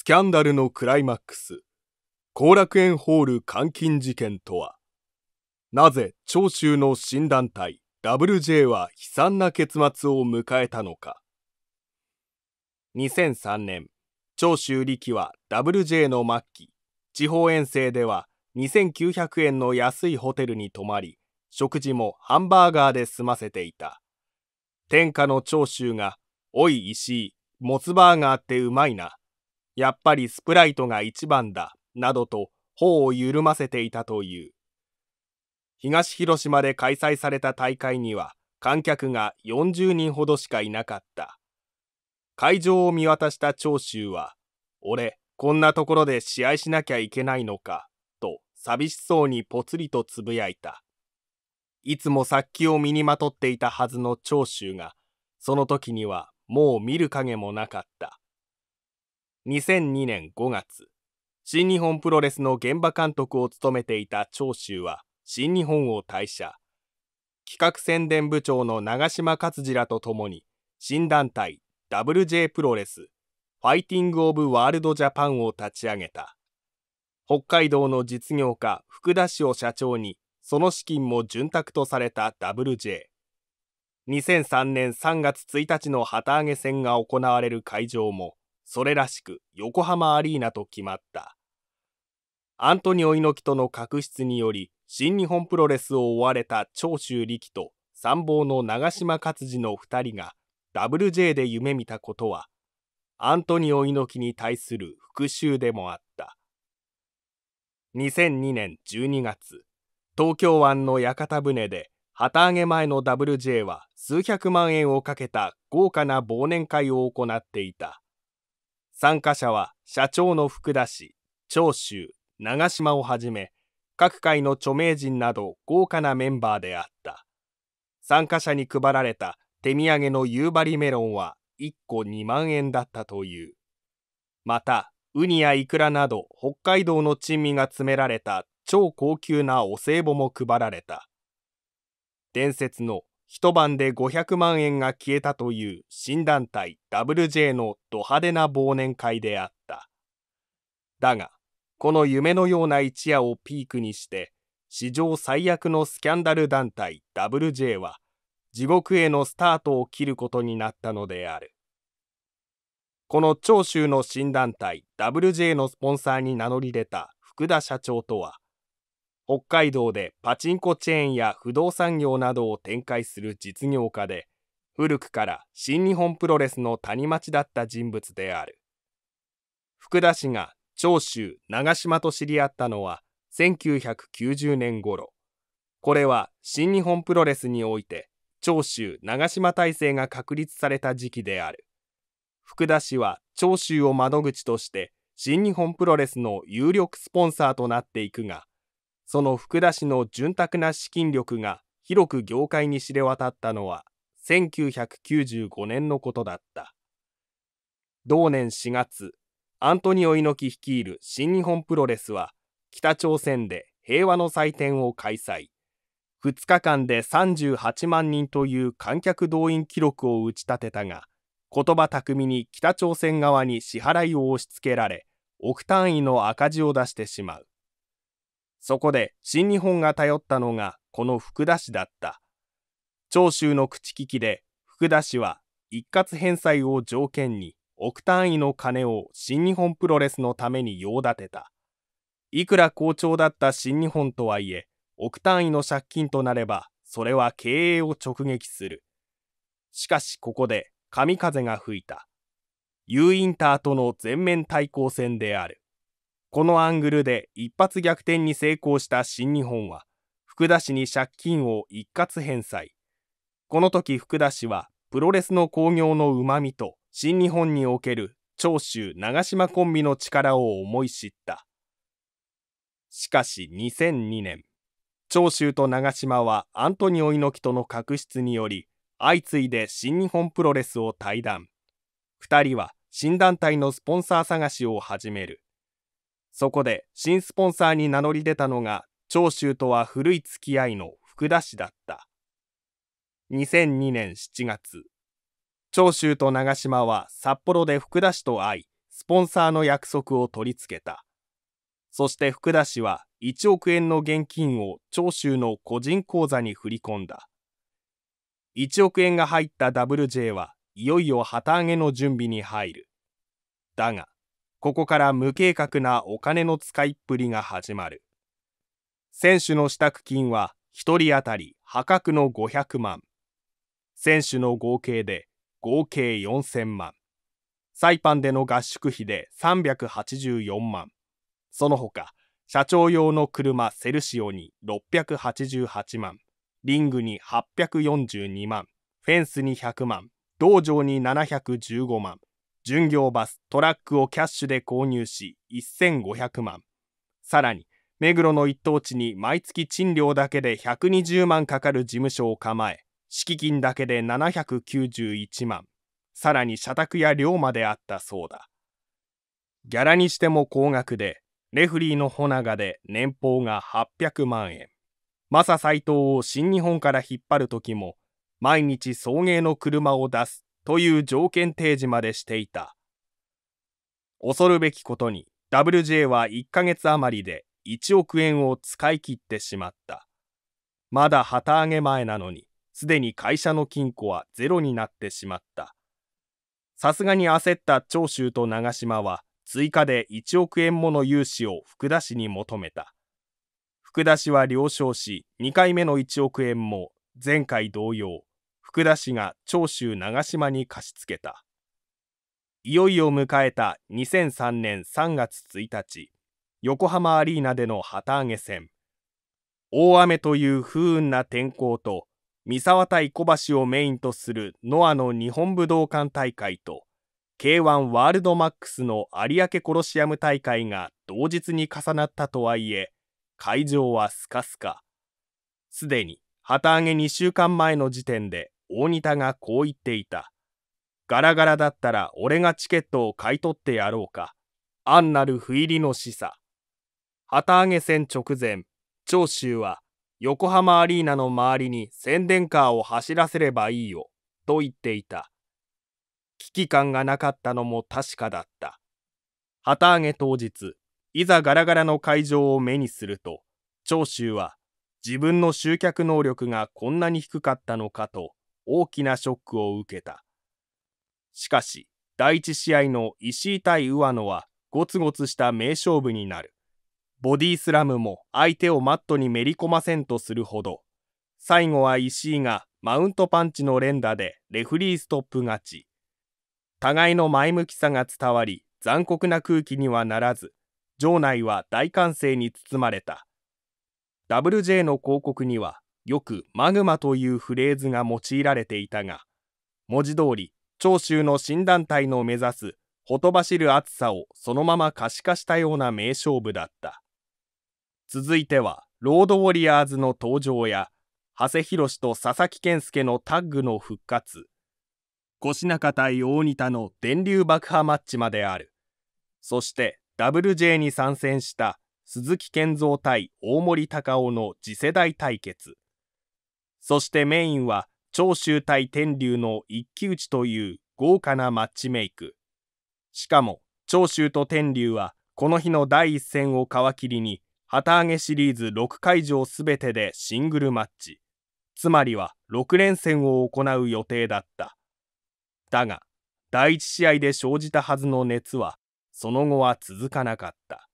スキャンダルのクライマックス、後楽園ホール監禁事件とは、なぜ長州の新団体 WJ は悲惨な結末を迎えたのか。2003年、長州力は WJ の末期、地方遠征では2900円の安いホテルに泊まり、食事もハンバーガーで済ませていた。天下の長州が、おい石井、モツバーガーってうまいな。やっぱりスプライトが一番だ、などと頬を緩ませていたという。東広島で開催された大会には観客が40人ほどしかいなかった。会場を見渡した長州は、俺、こんなところで試合しなきゃいけないのか、と寂しそうにぽつりとつぶやいた。いつも殺気を身にまとっていたはずの長州が、その時にはもう見る影もなかった。2002年5月、新日本プロレスの現場監督を務めていた長州は新日本を退社。企画宣伝部長の長島勝次らと共に、新団体 WJ プロレス、ファイティング・オブ・ワールド・ジャパンを立ち上げた。北海道の実業家福田氏を社長に、その資金も潤沢とされた WJ。2003年3月1日の旗揚げ戦が行われる会場も、それらしく横浜アリーナと決まったアントニオ猪木との確執により新日本プロレスを追われた長州力と参謀の長嶋勝治の2人が WJ で夢見たことはアントニオ猪木に対する復讐でもあった2002年12月東京湾の屋形船で旗揚げ前の WJ は数百万円をかけた豪華な忘年会を行っていた参加者は社長の福田氏、長州、長島をはじめ、各界の著名人など豪華なメンバーであった。参加者に配られた手土産の夕張メロンは1個2万円だったという。また、ウニやイクラなど北海道の珍味が詰められた超高級なお歳暮も配られた。伝説の一晩で500万円が消えたという新団体 WJ のド派手な忘年会であった。だが、この夢のような一夜をピークにして、史上最悪のスキャンダル団体 WJ は、地獄へのスタートを切ることになったのである。この長州の新団体 WJ のスポンサーに名乗り出た福田社長とは、北海道でパチンコチェーンや不動産業などを展開する実業家で古くから新日本プロレスの谷町だった人物である福田氏が長州長島と知り合ったのは1990年頃これは新日本プロレスにおいて長州長島体制が確立された時期である福田氏は長州を窓口として新日本プロレスの有力スポンサーとなっていくがその福田氏の潤沢な資金力が広く業界に知れ渡ったのは1995年のことだった。同年4月、アントニオ猪木率いる新日本プロレスは北朝鮮で平和の祭典を開催。2日間で38万人という観客動員記録を打ち立てたが、言葉巧みに北朝鮮側に支払いを押し付けられ、億単位の赤字を出してしまう。そこで新日本が頼ったのがこの福田氏だった。長州の口利きで福田氏は一括返済を条件に億単位の金を新日本プロレスのために用立てた。いくら好調だった新日本とはいえ、億単位の借金となれば、それは経営を直撃する。しかしここで神風が吹いた。U インターとの全面対抗戦である。このアングルで一発逆転に成功した新日本は、福田氏に借金を一括返済。この時福田氏は、プロレスの興行のうまみと、新日本における長州長島コンビの力を思い知った。しかし2002年、長州と長島はアントニオ猪木との確執により、相次いで新日本プロレスを退団。2人は新団体のスポンサー探しを始める。そこで新スポンサーに名乗り出たのが長州とは古い付き合いの福田氏だった2002年7月長州と長島は札幌で福田氏と会いスポンサーの約束を取り付けたそして福田氏は1億円の現金を長州の個人口座に振り込んだ1億円が入った WJ はいよいよ旗揚げの準備に入るだがここから無計画なお金の使いっぷりが始まる。選手の支度金は1人当たり破格の500万。選手の合計で合計4000万。サイパンでの合宿費で384万。その他、社長用の車セルシオに688万、リングに842万、フェンスに100万、道場に715万、巡業バス、トラックをキャッシュで購入し、1500万。さらに、目黒の一等地に毎月賃料だけで120万かかる事務所を構え、敷金だけで791万。さらに社宅や寮まであったそうだ。ギャラにしても高額で、レフリーの穂長で年俸が800万円。マサ斎藤を新日本から引っ張る時も、毎日送迎の車を出すという条件提示までしていた。恐るべきことに WJ は1ヶ月余りで1億円を使い切ってしまった。まだ旗揚げ前なのに、すでに会社の金庫はゼロになってしまった。さすがに焦った長州と長島は、追加で1億円もの融資を福田氏に求めた。福田氏は了承し、2回目の1億円も前回同様、福田氏が長州長島に貸し付けたいよいよ迎えた2003年3月1日横浜アリーナでの旗揚げ戦大雨という不運な天候と三沢対小橋をメインとするノアの日本武道館大会と K1 ワールドマックスの有明コロシアム大会が同日に重なったとはいえ会場はスカスカすでに旗揚げ2週間前の時点で大仁田がこう言っていた。ガラガラだったら俺がチケットを買い取ってやろうか。暗なる不入りの示唆。旗揚げ戦直前、長州は横浜アリーナの周りに宣伝カーを走らせればいいよ、と言っていた。危機感がなかったのも確かだった。旗揚げ当日、いざガラガラの会場を目にすると、長州は自分の集客能力がこんなに低かったのかと大きなショックを受けた。しかし、第1試合の石井対上野はゴツゴツした名勝負になる。ボディスラムも相手をマットにめり込ませんとするほど。最後は石井がマウントパンチの連打でレフリーストップ勝ち。互いの前向きさが伝わり、残酷な空気にはならず、場内は大歓声に包まれた。WJ の広告にはよくマグマというフレーズが用いられていたが、文字通り長州の新団体の目指すほとばしる暑さをそのまま可視化したような名勝負だった。続いては、ロードウォリアーズの登場や、長谷博と佐々木健介のタッグの復活、腰中対大仁田の電流爆破マッチまである。そして、WJ に参戦した鈴木健三対大森隆夫の次世代対決。そしてメインは長州対天竜の一騎打ちという豪華なマッチメイク。しかも長州と天竜はこの日の第一戦を皮切りに旗揚げシリーズ6会場すべてでシングルマッチ。つまりは6連戦を行う予定だった。だが、第1試合で生じたはずの熱は、その後は続かなかった。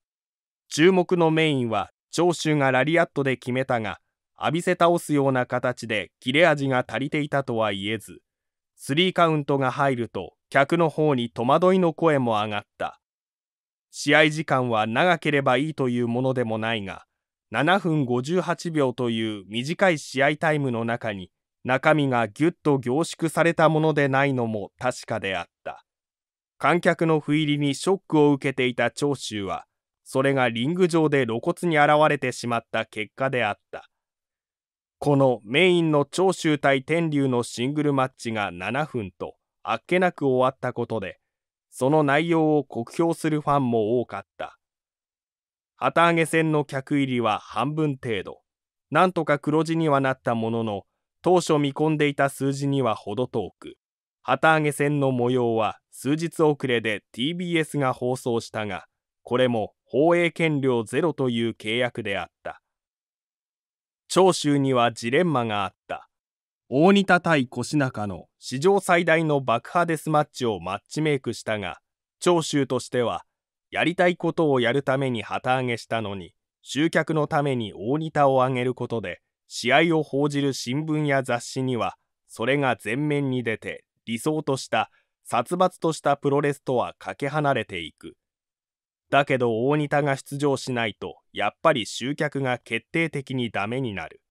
注目のメインは長州がラリアットで決めたが、浴びせ倒すような形で切れ味が足りていたとは言えず、スリーカウントが入ると客の方に戸惑いの声も上がった。試合時間は長ければいいというものでもないが、7分58秒という短い試合タイムの中に中身がぎゅっと凝縮されたものでないのも確かであった。観客の不入りにショックを受けていた長州は、それがリング上で露骨に現れてしまった結果であった。このメインの長州対天竜のシングルマッチが7分とあっけなく終わったことで、その内容を酷評するファンも多かった。旗揚げ戦の客入りは半分程度。なんとか黒字にはなったものの、当初見込んでいた数字には程遠く、旗揚げ戦の模様は数日遅れで TBS が放送したが、これも放映権料ゼロという契約であった。長州にはジレンマがあった大仁田対越中の史上最大の爆破デスマッチをマッチメイクしたが長州としてはやりたいことをやるために旗揚げしたのに集客のために大仁田を挙げることで試合を報じる新聞や雑誌にはそれが前面に出て理想とした殺伐としたプロレスとはかけ離れていくだけど大仁田が出場しないと、やっぱり集客が決定的にダメになる。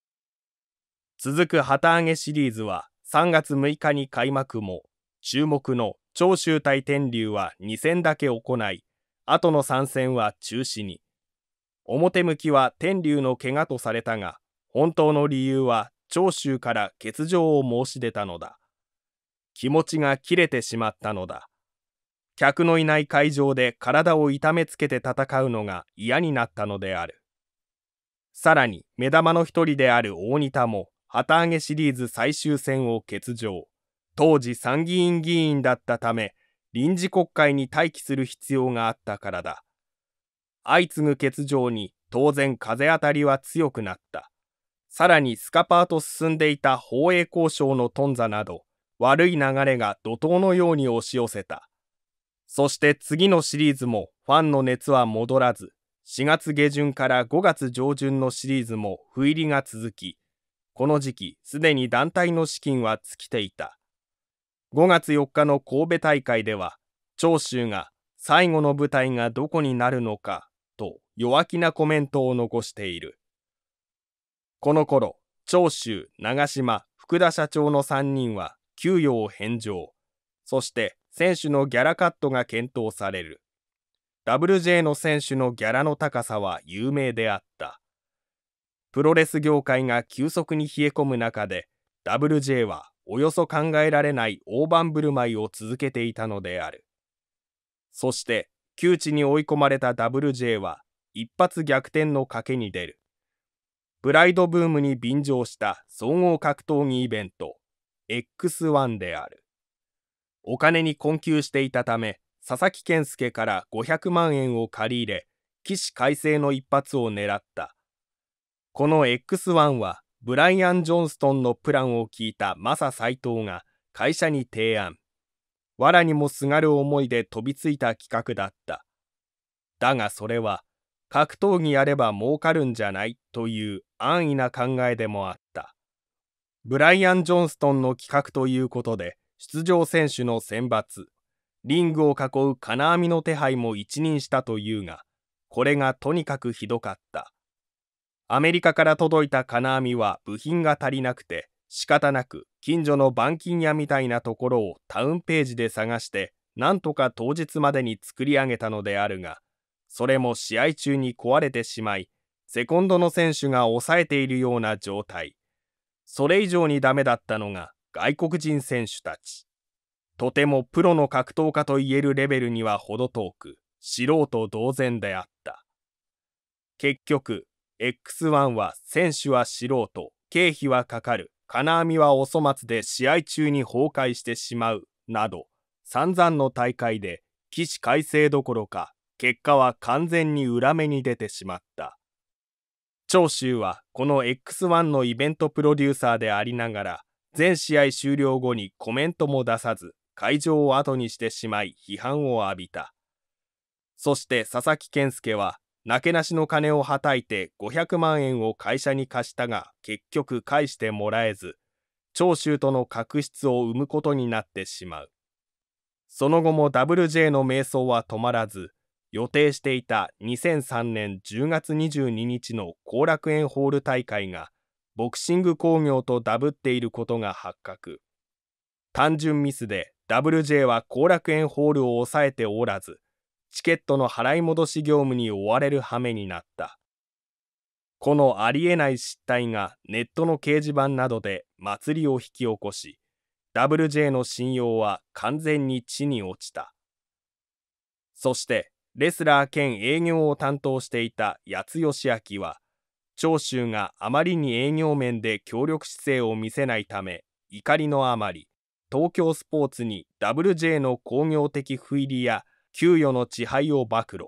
続く旗揚げシリーズは3月6日に開幕も、注目の長州対天竜は2戦だけ行い、後の3戦は中止に。表向きは天竜の怪我とされたが、本当の理由は長州から欠場を申し出たのだ。気持ちが切れてしまったのだ。客のいない会場で体を痛めつけて戦うのが嫌になったのである。さらに、目玉の一人である大仁田も、旗揚げシリーズ最終戦を欠場。当時参議院議員だったため、臨時国会に待機する必要があったからだ。相次ぐ欠場に当然風当たりは強くなった。さらにスカパーと進んでいた放映交渉の頓挫など、悪い流れが怒涛のように押し寄せた。そして次のシリーズもファンの熱は戻らず、4月下旬から5月上旬のシリーズも不入りが続き、この時期すでに団体の資金は尽きていた。5月4日の神戸大会では、長州が最後の舞台がどこになるのかと弱気なコメントを残している。この頃、長州、長島、福田社長の3人は給与を返上。そして選手のギャラカットが検討される。WJ の選手のギャラの高さは有名であった。プロレス業界が急速に冷え込む中で、WJ はおよそ考えられない大盤振る舞いを続けていたのである。そして、窮地に追い込まれた WJ は、一発逆転の賭けに出る。プライドブームに便乗した総合格闘技イベント、X1 である。お金に困窮していたため佐々木健介から500万円を借り入れ起死回生の一発を狙ったこの X1 はブライアン・ジョンストンのプランを聞いたマサ斎藤が会社に提案藁にもすがる思いで飛びついた企画だっただがそれは格闘技やれば儲かるんじゃないという安易な考えでもあったブライアン・ジョンストンの企画ということで出場選手の選抜、リングを囲う金網の手配も一任したというが、これがとにかくひどかった。アメリカから届いた金網は部品が足りなくて、仕方なく近所の板金屋みたいなところをタウンページで探して、なんとか当日までに作り上げたのであるが、それも試合中に壊れてしまい、セコンドの選手が抑えているような状態。それ以上にダメだったのが、外国人選手たち。とてもプロの格闘家といえるレベルには程遠く、素人同然であった。結局、X1 は選手は素人、経費はかかる、金網はお粗末で試合中に崩壊してしまう、など、散々の大会で、起死回生どころか、結果は完全に裏目に出てしまった。長州はこの X1 のイベントプロデューサーでありながら、全試合終了後にコメントも出さず、会場を後にしてしまい批判を浴びた。そして佐々木健介は、なけなしの金をはたいて500万円を会社に貸したが、結局返してもらえず、長州との確執を生むことになってしまう。その後も WJ の瞑想は止まらず、予定していた2003年10月22日の後楽園ホール大会がボクシング工業とダブっていることが発覚単純ミスで WJ は後楽園ホールを抑えておらずチケットの払い戻し業務に追われる羽目になったこのありえない失態がネットの掲示板などで祭りを引き起こし WJ の信用は完全に地に落ちたそしてレスラー兼営業を担当していた八代義明は長州があまりに営業面で協力姿勢を見せないため、怒りのあまり、東京スポーツに WJ の工業的不入りや給与の地配を暴露。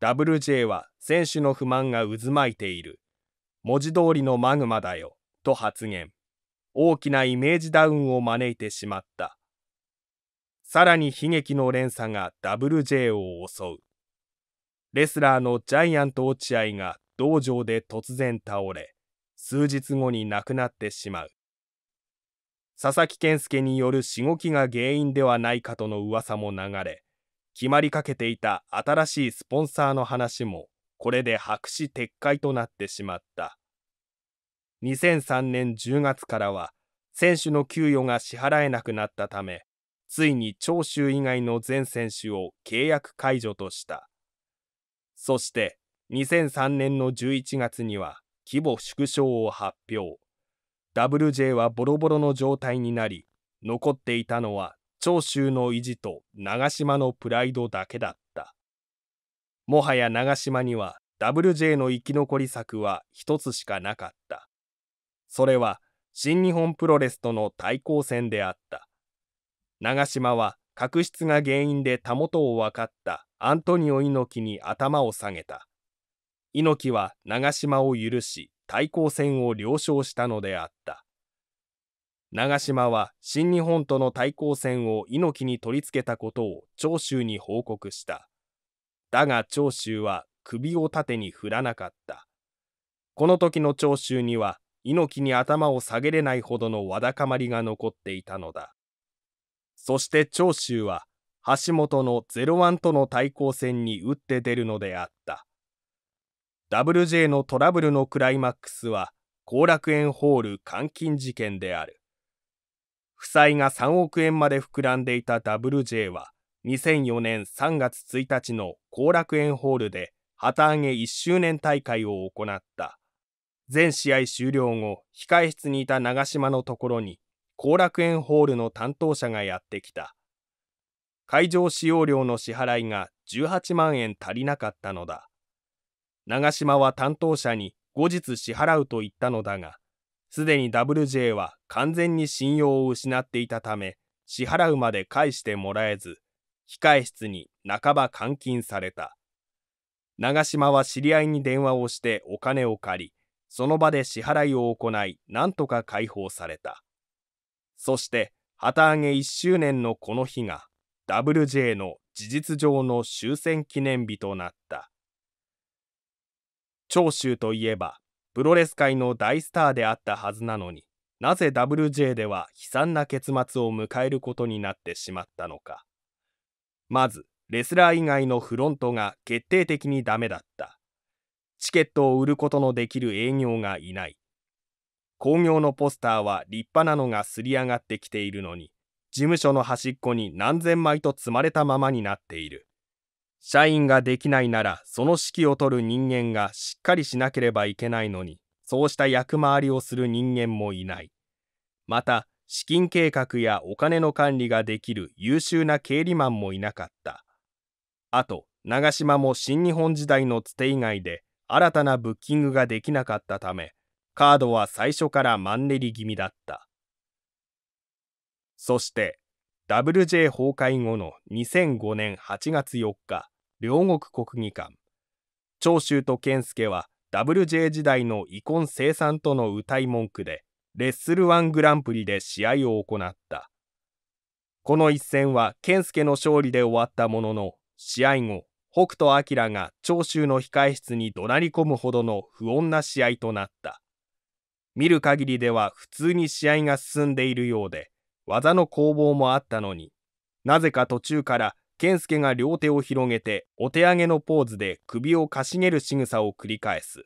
WJ は選手の不満が渦巻いている。文字通りのマグマだよ、と発言。大きなイメージダウンを招いてしまった。さらに悲劇の連鎖が WJ を襲う。レスラーのジャイアント落合が道場で突然倒れ、数日後に亡くなってしまう。佐々木健介によるしごきが原因ではないかとの噂も流れ、決まりかけていた新しいスポンサーの話も、これで白紙撤回となってしまった。2003年10月からは、選手の給与が支払えなくなったため、ついに長州以外の全選手を契約解除とした。そして、2003年の11月には規模縮小を発表 WJ はボロボロの状態になり残っていたのは長州の意地と長島のプライドだけだったもはや長島には WJ の生き残り策は一つしかなかったそれは新日本プロレスとの対抗戦であった長島は確執が原因でたもとを分かったアントニオ猪木に頭を下げた猪木は長島を許し対抗戦を了承したのであった長島は新日本との対抗戦を猪木に取り付けたことを長州に報告しただが長州は首を縦に振らなかったこの時の長州には猪木に頭を下げれないほどのわだかまりが残っていたのだそして長州は橋本のゼロワンとの対抗戦に打って出るのであった WJ のトラブルのクライマックスは後楽園ホール監禁事件である負債が3億円まで膨らんでいた WJ は2004年3月1日の後楽園ホールで旗揚げ1周年大会を行った全試合終了後控え室にいた長島のところに後楽園ホールの担当者がやってきた会場使用料の支払いが18万円足りなかったのだ長島は担当者に後日支払うと言ったのだが、すでに WJ は完全に信用を失っていたため、支払うまで返してもらえず、控え室に半ば監禁された。長島は知り合いに電話をしてお金を借り、その場で支払いを行い、なんとか解放された。そして、旗揚げ1周年のこの日が、WJ の事実上の終戦記念日となった。長州といえば、プロレス界の大スターであったはずなのに、なぜ WJ では悲惨な結末を迎えることになってしまったのか。まず、レスラー以外のフロントが決定的にダメだった。チケットを売ることのできる営業がいない。興行のポスターは立派なのがすり上がってきているのに、事務所の端っこに何千枚と積まれたままになっている。社員ができないならその指揮を取る人間がしっかりしなければいけないのにそうした役回りをする人間もいないまた資金計画やお金の管理ができる優秀な経理マンもいなかったあと長島も新日本時代のつて以外で新たなブッキングができなかったためカードは最初からマンネリ気味だったそして WJ 崩壊後の2005年8月4日、両国国技館。長州と健介は WJ 時代の遺恨生産との謳い文句で、レッスルワングランプリで試合を行った。この一戦は健介の勝利で終わったものの、試合後、北斗晶が長州の控え室に怒鳴り込むほどの不穏な試合となった。見る限りでは普通に試合が進んでいるようで、技の攻防もあったのに、なぜか途中から健介が両手を広げてお手上げのポーズで首をかしげる仕草を繰り返す。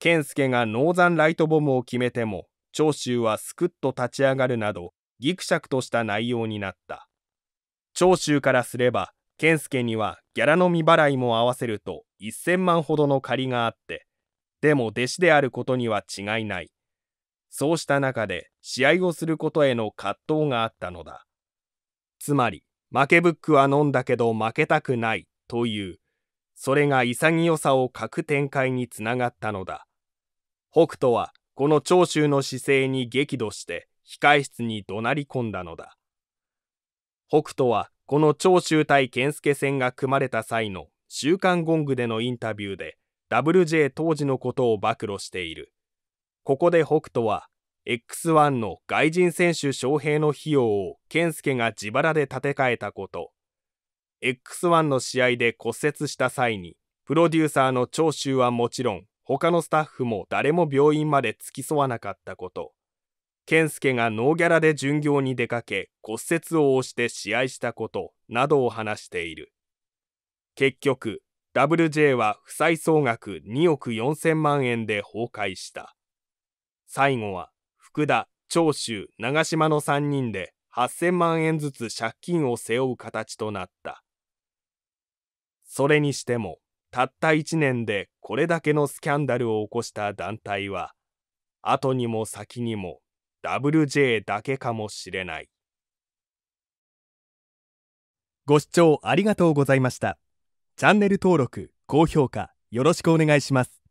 健介がノーザンライトボムを決めても、長州はすくっと立ち上がるなど、ぎくしゃくとした内容になった。長州からすれば、健介にはギャラの未払いも合わせると1000万ほどの借りがあって、でも弟子であることには違いない。そうした中で試合をすることへの葛藤があったのだ。つまり、負けブックは飲んだけど負けたくないという、それが潔さを欠く展開につながったのだ。北斗はこの長州の姿勢に激怒して控え室に怒鳴り込んだのだ。北斗はこの長州対健介戦が組まれた際の週刊ゴングでのインタビューで WJ 当時のことを暴露している。ここで北斗は X1 の外人選手招聘の費用を健介が自腹で立て替えたこと X1 の試合で骨折した際にプロデューサーの長州はもちろん他のスタッフも誰も病院まで付き添わなかったこと健介がノーギャラで巡業に出かけ骨折を押して試合したことなどを話している結局 WJ は負債総額2億4000万円で崩壊した最後は福田、長州、長島の3人で8000万円ずつ借金を背負う形となった。それにしても、たった1年でこれだけのスキャンダルを起こした団体は、後にも先にも WJ だけかもしれない。ご視聴ありがとうございました。チャンネル登録、高評価よろしくお願いします。